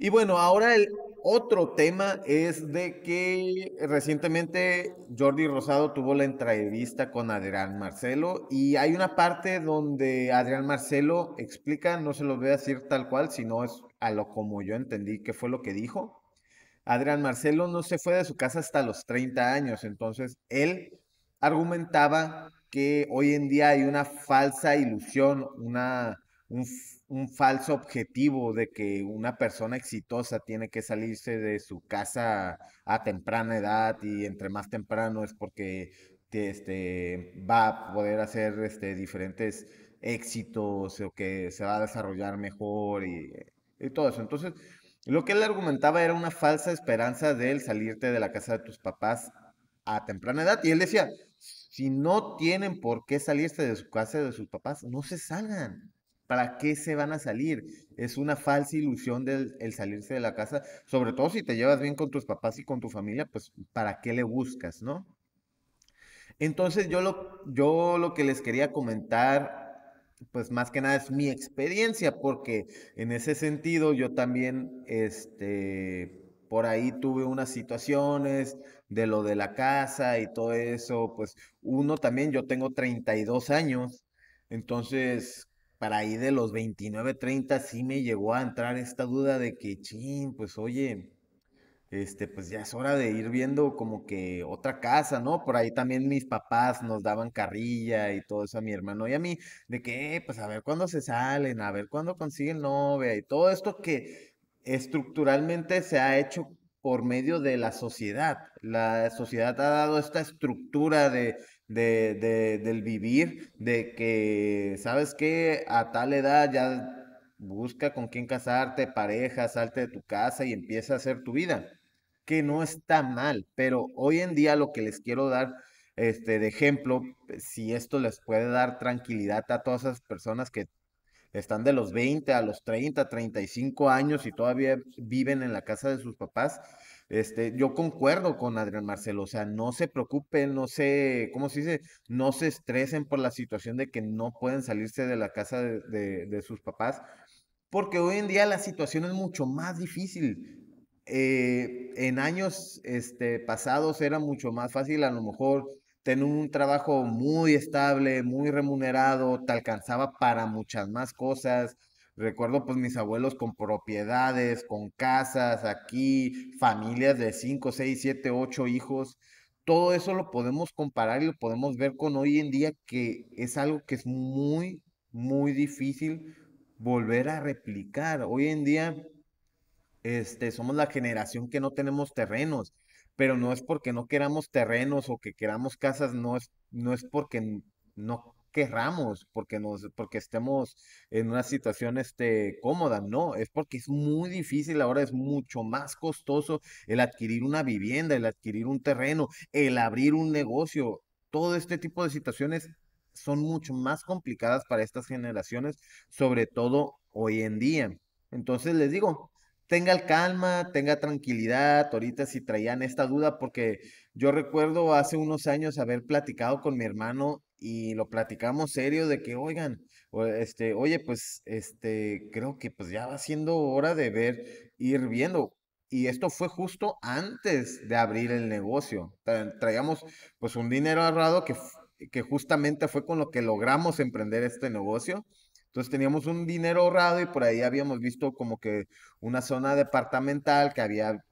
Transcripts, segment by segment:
Y bueno, ahora el otro tema es de que recientemente Jordi Rosado tuvo la entrevista con Adrián Marcelo y hay una parte donde Adrián Marcelo explica, no se los voy a decir tal cual, sino es a lo como yo entendí que fue lo que dijo. Adrián Marcelo no se fue de su casa hasta los 30 años, entonces él argumentaba que hoy en día hay una falsa ilusión, una, un un falso objetivo de que una persona exitosa tiene que salirse de su casa a temprana edad y entre más temprano es porque este, va a poder hacer este, diferentes éxitos o que se va a desarrollar mejor y, todo eso. Entonces, lo que él argumentaba era una falsa esperanza de salirte de la casa de tus papás a temprana edad. Y él decía, si no tienen por qué salirse de su casa de sus papás, no se salgan. ¿Para qué se van a salir? Es una falsa ilusión del, el salirse de la casa, sobre todo si te llevas bien con tus papás y con tu familia, pues ¿para qué le buscas, no? Entonces yo lo, yo lo que les quería comentar, pues más que nada es mi experiencia, porque en ese sentido yo también, este, por ahí tuve unas situaciones de lo de la casa y todo eso, pues uno también, yo tengo 32 años, entonces para ahí de los 29, 30 sí me llegó a entrar esta duda de que, chin, pues oye, este, pues ya es hora de ir viendo como que otra casa, ¿no? Por ahí también mis papás nos daban carrilla y todo eso a mi hermano y a mí, de que, eh, pues a ver cuándo se salen, a ver cuándo consiguen novia y todo esto que estructuralmente se ha hecho por medio de la sociedad. La sociedad ha dado esta estructura de de, del vivir, de que, ¿sabes que A tal edad ya busca con quién casarte, pareja, salte de tu casa y empieza a hacer tu vida, que no está mal, pero hoy en día lo que les quiero dar este, de ejemplo, si esto les puede dar tranquilidad a todas esas personas que están de los 20 a los 30, 35 años y todavía viven en la casa de sus papás, este, yo concuerdo con Adrián Marcelo, o sea, no se preocupen, no se, ¿cómo se dice? No se estresen por la situación de que no pueden salirse de la casa de, sus papás, porque hoy en día la situación es mucho más difícil. Eh, en años este, pasados era mucho más fácil a lo mejor tener un trabajo muy estable, muy remunerado, te alcanzaba para muchas más cosas Recuerdo pues mis abuelos con propiedades, con casas aquí, familias de 5, 6, 7, 8 hijos. Todo eso lo podemos comparar y lo podemos ver con hoy en día que es algo que es muy, muy difícil volver a replicar. Hoy en día este, somos la generación que no tenemos terrenos, pero no es porque no queramos terrenos o que queramos casas, no es, no es porque no querramos, porque, nos, porque estemos en una situación este, cómoda, no, es porque es muy difícil, ahora es mucho más costoso el adquirir una vivienda, el adquirir un terreno, el abrir un negocio, todo este tipo de situaciones son mucho más complicadas para estas generaciones, sobre todo hoy en día. Entonces les digo, tenga el calma, tenga tranquilidad, ahorita si traían esta duda, porque yo recuerdo hace unos años haber platicado con mi hermano y lo platicamos serio de que, oigan, este, oye, pues, este, creo que pues ya va siendo hora de ver, ir viendo. Y esto fue justo antes de abrir el negocio. traíamos pues un dinero ahorrado que, que justamente fue con lo que logramos emprender este negocio. Entonces teníamos un dinero ahorrado y por ahí habíamos visto como que una zona departamental que había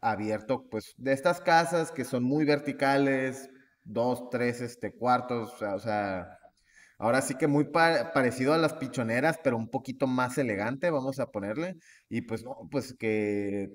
abierto, pues, de estas casas que son muy verticales, dos, tres este, cuartos, o sea, ahora sí que muy parecido a las pichoneras, pero un poquito más elegante, vamos a ponerle, y pues no, pues que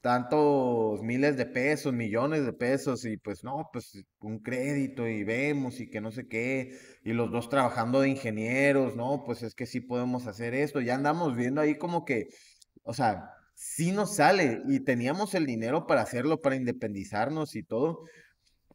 tantos miles de pesos, millones de pesos, y pues no, pues un crédito y vemos y que no sé qué, y los dos trabajando de ingenieros, no, pues es que sí podemos hacer esto, ya andamos viendo ahí como que, o sea, sí nos sale y teníamos el dinero para hacerlo, para independizarnos y todo,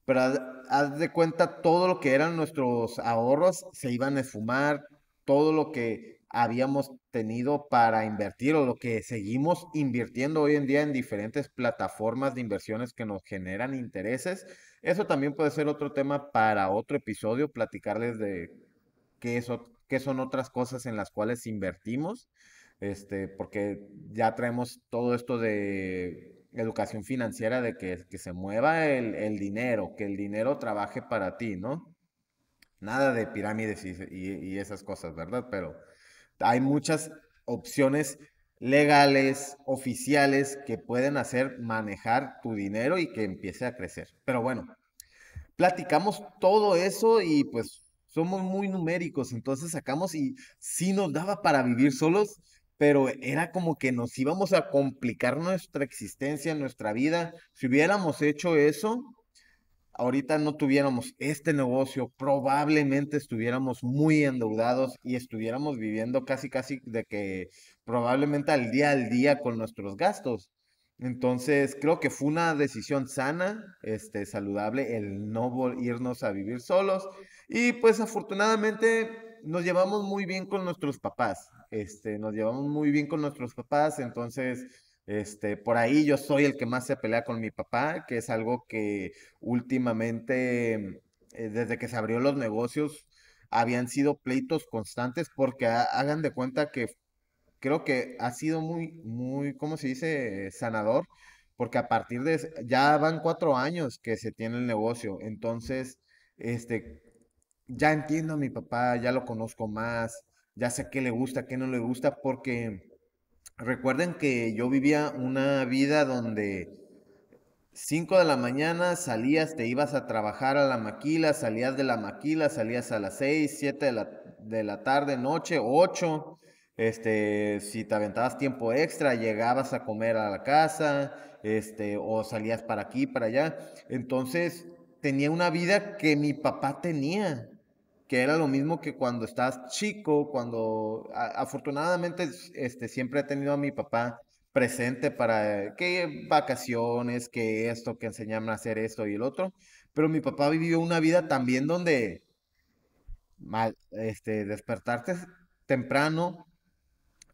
pero haz, de cuenta todo lo que eran nuestros ahorros se iban a esfumar, todo lo que habíamos tenido para invertir o lo que seguimos invirtiendo hoy en día en diferentes plataformas de inversiones que nos generan intereses. Eso también puede ser otro tema para otro episodio, platicarles de qué, qué son otras cosas en las cuales invertimos, este, porque ya traemos todo esto de educación financiera de que, que se mueva el, dinero, que el dinero trabaje para ti, ¿no? Nada de pirámides y, esas cosas, ¿verdad? Pero hay muchas opciones legales, oficiales, que pueden hacer manejar tu dinero y que empiece a crecer. Pero bueno, platicamos todo eso y pues somos muy numéricos, entonces sacamos y si nos daba para vivir solos pero era como que nos íbamos a complicar nuestra existencia, nuestra vida. Si hubiéramos hecho eso, ahorita no tuviéramos este negocio, probablemente estuviéramos muy endeudados y estuviéramos viviendo casi, casi de que probablemente al día al día con nuestros gastos. Entonces, creo que fue una decisión sana, este, saludable, el no irnos a vivir solos. Y pues afortunadamente nos llevamos muy bien con nuestros papás. Este, nos llevamos muy bien con nuestros papás, entonces, este, por ahí yo soy el que más se pelea con mi papá, que es algo que últimamente, eh, desde que se abrió los negocios, habían sido pleitos constantes, porque hagan de cuenta que creo que ha sido muy, muy, ¿cómo se dice? Sanador, porque a partir de, ya van cuatro años que se tiene el negocio, entonces, este, ya entiendo a mi papá, ya lo conozco más, ya sé qué le gusta, qué no le gusta, porque recuerden que yo vivía una vida donde 5 de la mañana salías, te ibas a trabajar a la maquila, salías de la maquila, salías a las 6, 7 de la, de la tarde, noche, 8. Este, si te aventabas tiempo extra, llegabas a comer a la casa, este, o salías para aquí, para allá. Entonces, tenía una vida que mi papá tenía que era lo mismo que cuando estás chico, cuando afortunadamente este, siempre he tenido a mi papá presente para eh, que vacaciones, que esto, que enseñarme a hacer esto y el otro, pero mi papá vivió una vida también donde mal, este, despertarte temprano,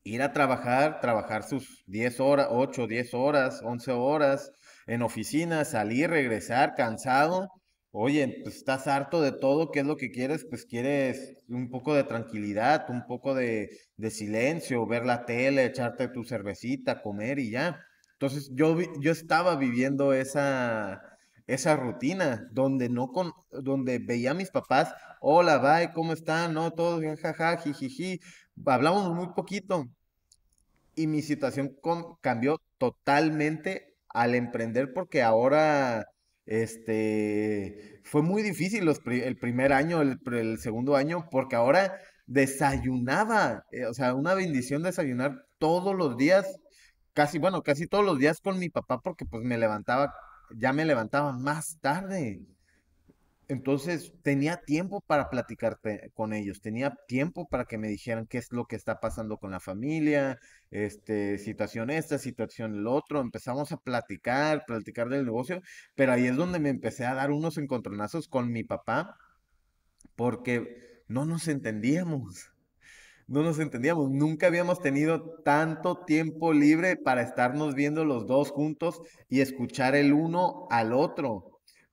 ir a trabajar, trabajar sus 10 horas, 8, 10 horas, 11 horas en oficina, salir, regresar cansado oye, pues estás harto de todo, ¿qué es lo que quieres? Pues quieres un poco de tranquilidad, un poco de, silencio, ver la tele, echarte tu cervecita, comer y ya. Entonces yo, yo estaba viviendo esa, esa rutina donde no con, donde veía a mis papás, hola, bye, ¿cómo están? No, bien? jajaja, jijiji, hablamos muy poquito. Y mi situación con, cambió totalmente al emprender porque ahora este, fue muy difícil el primer año, el, segundo año, porque ahora desayunaba, eh, o sea, una bendición desayunar todos los días, casi, bueno, casi todos los días con mi papá, porque pues me levantaba, ya me levantaba más tarde. Entonces tenía tiempo para platicar con ellos, tenía tiempo para que me dijeran qué es lo que está pasando con la familia, este, situación esta, situación el otro. Empezamos a platicar, platicar del negocio, pero ahí es donde me empecé a dar unos encontronazos con mi papá, porque no nos entendíamos. No nos entendíamos, nunca habíamos tenido tanto tiempo libre para estarnos viendo los dos juntos y escuchar el uno al otro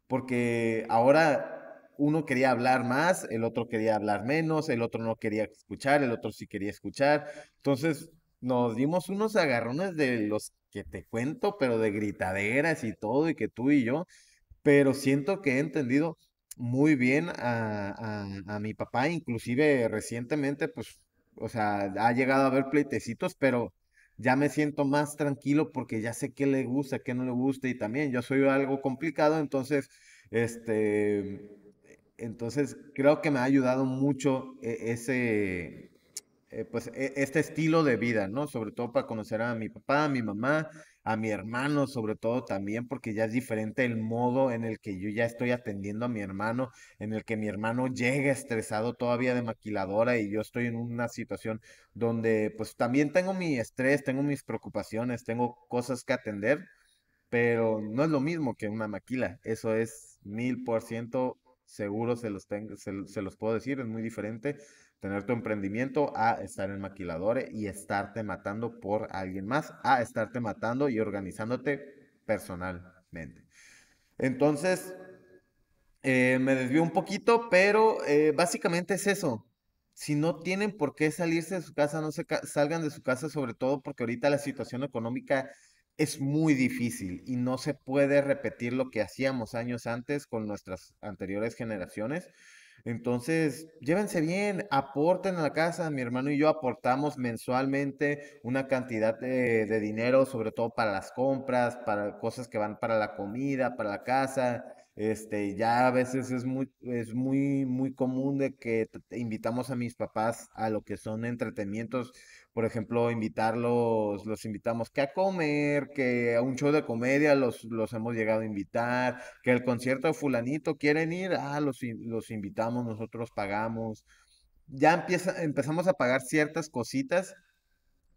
porque ahora uno quería hablar más, el otro quería hablar menos, el otro no quería escuchar, el otro sí quería escuchar. Entonces nos dimos unos agarrones de los que te cuento, pero de gritaderas y todo, y que tú y yo, pero siento que he entendido muy bien a, mi papá, inclusive recientemente, pues, o sea, ha llegado a haber pleitecitos, pero ya me siento más tranquilo porque ya sé qué le gusta, qué no le gusta y también yo soy algo complicado, entonces, este, entonces creo que me ha ayudado mucho e, ese, eh, pues, e, este estilo de vida, ¿no? Sobre todo para conocer a mi papá, a mi mamá a mi hermano, sobre todo también, porque ya es diferente el modo en el que yo ya estoy atendiendo a mi hermano, en el que mi hermano llega estresado todavía de maquiladora y yo estoy en una situación donde pues también tengo mi estrés, tengo mis preocupaciones, tengo cosas que atender, pero no es lo mismo que una maquila, eso es mil por ciento seguro se los, tengo, se, se los puedo decir, es muy diferente tener tu emprendimiento a estar en maquiladores y estarte matando por alguien más, a estarte matando y organizándote personalmente. Entonces, eh, me desvió un poquito, pero eh, básicamente es eso. Si no tienen por qué salirse de su casa, no se salgan de su casa, sobre todo porque ahorita la situación económica es muy difícil y no se puede repetir lo que hacíamos años antes con nuestras anteriores generaciones. Entonces, llévense bien, aporten a la casa. Mi hermano y yo aportamos mensualmente una cantidad de, dinero, sobre todo para las compras, para cosas que van para la comida, para la casa. Este, ya a veces es muy, es muy, muy común de que invitamos a mis papás a lo que son entretenimientos, por ejemplo, invitarlos, los invitamos que a comer, que a un show de comedia los, hemos llegado a invitar, que el concierto de fulanito quieren ir, ah, los, invitamos, nosotros pagamos. Ya empieza, empezamos a pagar ciertas cositas,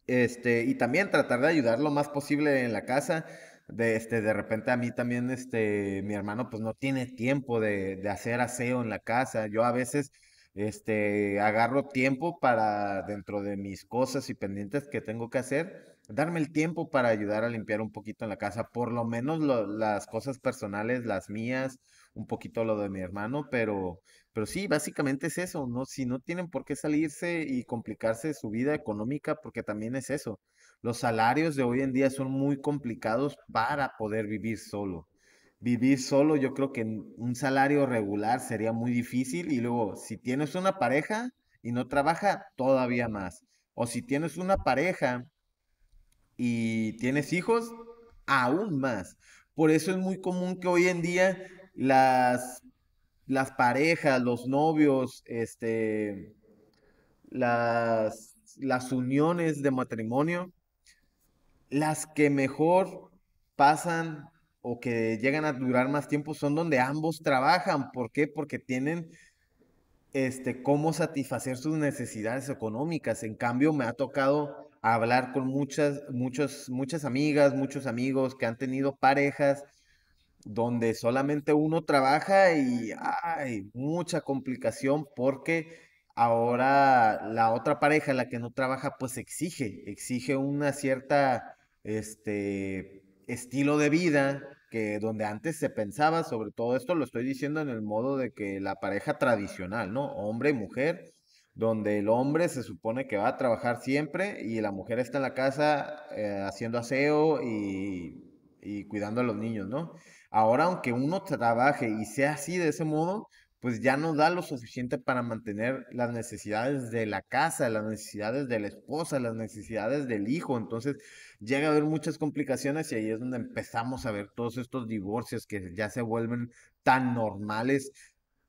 este, y también tratar de ayudar lo más posible en la casa de este de repente a mí también este mi hermano pues no tiene tiempo de, hacer aseo en la casa yo a veces este agarro tiempo para dentro de mis cosas y pendientes que tengo que hacer darme el tiempo para ayudar a limpiar un poquito en la casa por lo menos las cosas personales las mías un poquito lo de mi hermano pero pero sí, básicamente es eso, ¿no? Si no tienen por qué salirse y complicarse su vida económica, porque también es eso. Los salarios de hoy en día son muy complicados para poder vivir solo. Vivir solo, yo creo que un salario regular sería muy difícil. Y luego, si tienes una pareja y no trabaja, todavía más. O si tienes una pareja y tienes hijos, aún más. Por eso es muy común que hoy en día las las parejas, los novios, este, las, uniones de matrimonio, las que mejor pasan o que llegan a durar más tiempo son donde ambos trabajan. ¿Por qué? Porque tienen este, cómo satisfacer sus necesidades económicas. En cambio, me ha tocado hablar con muchas, muchas muchas amigas, muchos amigos que han tenido parejas donde solamente uno trabaja y hay mucha complicación porque ahora la otra pareja, la que no trabaja, pues exige, exige una cierta, este, estilo de vida que donde antes se pensaba, sobre todo esto lo estoy diciendo en el modo de que la pareja tradicional, ¿no? Hombre y mujer, donde el hombre se supone que va a trabajar siempre y la mujer está en la casa eh, haciendo aseo y, y, cuidando a los niños, ¿no? Ahora, aunque uno trabaje y sea así de ese modo, pues ya no da lo suficiente para mantener las necesidades de la casa, las necesidades de la esposa, las necesidades del hijo. Entonces llega a haber muchas complicaciones y ahí es donde empezamos a ver todos estos divorcios que ya se vuelven tan normales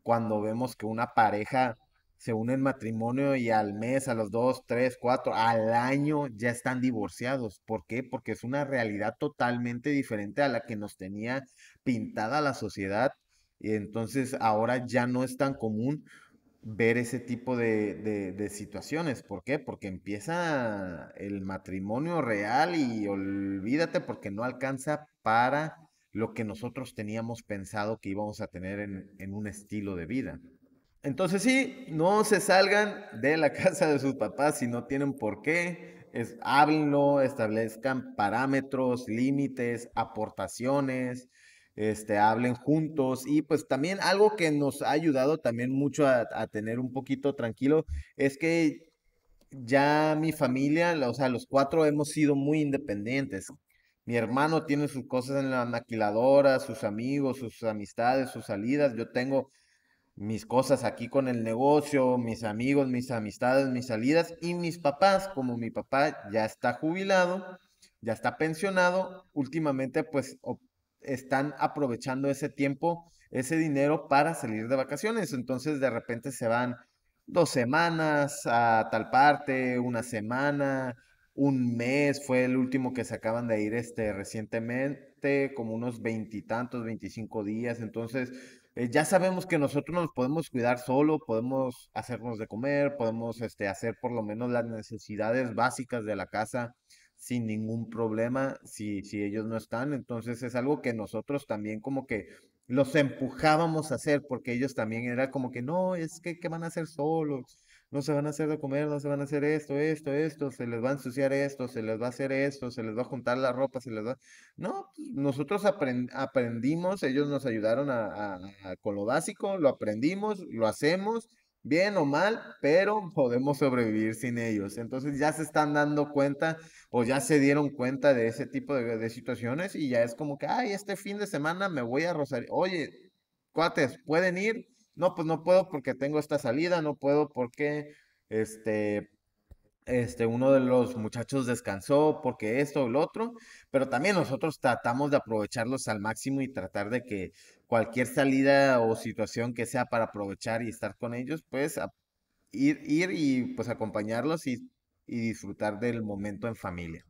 cuando vemos que una pareja se unen matrimonio y al mes, a los dos, tres, cuatro, al año ya están divorciados. ¿Por qué? Porque es una realidad totalmente diferente a la que nos tenía pintada la sociedad. Y entonces ahora ya no es tan común ver ese tipo de, situaciones. ¿Por qué? Porque empieza el matrimonio real y olvídate porque no alcanza para lo que nosotros teníamos pensado que íbamos a tener en, en un estilo de vida. Entonces sí, no se salgan de la casa de sus papás si no tienen por qué. Es, háblenlo, establezcan parámetros, límites, aportaciones, este, hablen juntos y pues también algo que nos ha ayudado también mucho a, a tener un poquito tranquilo es que ya mi familia, o sea, los cuatro hemos sido muy independientes. Mi hermano tiene sus cosas en la maquiladora, sus amigos, sus amistades, sus salidas. Yo tengo mis cosas aquí con el negocio, mis amigos, mis amistades, mis salidas y mis papás, como mi papá ya está jubilado, ya está pensionado, últimamente pues están aprovechando ese tiempo, ese dinero para salir de vacaciones, entonces de repente se van dos semanas a tal parte, una semana, un mes, fue el último que se acaban de ir este recientemente, como unos veintitantos, veinticinco días, entonces eh, ya sabemos que nosotros nos podemos cuidar solo, podemos hacernos de comer, podemos este, hacer por lo menos las necesidades básicas de la casa sin ningún problema si, si ellos no están. Entonces es algo que nosotros también como que los empujábamos a hacer porque ellos también era como que no, es que ¿qué van a hacer solos? no se van a hacer de comer, no se van a hacer esto, esto, esto, se les va a ensuciar esto, se les va a hacer esto, se les va a juntar la ropa, se les va... No, pues, nosotros aprendimos, ellos nos ayudaron a, con lo básico, lo aprendimos, lo hacemos, bien o mal, pero podemos sobrevivir sin ellos. Entonces ya se están dando cuenta o ya se dieron cuenta de ese tipo de, de situaciones y ya es como que, ay, este fin de semana me voy a Rosario. Oye, cuates, pueden ir no, pues no puedo porque tengo esta salida, no puedo porque este, este, uno de los muchachos descansó porque esto o el otro, pero también nosotros tratamos de aprovecharlos al máximo y tratar de que cualquier salida o situación que sea para aprovechar y estar con ellos, pues ir, ir y pues acompañarlos y disfrutar del momento en familia.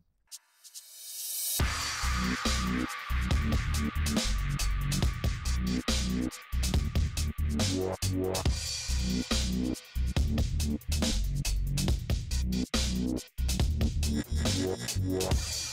Yeah.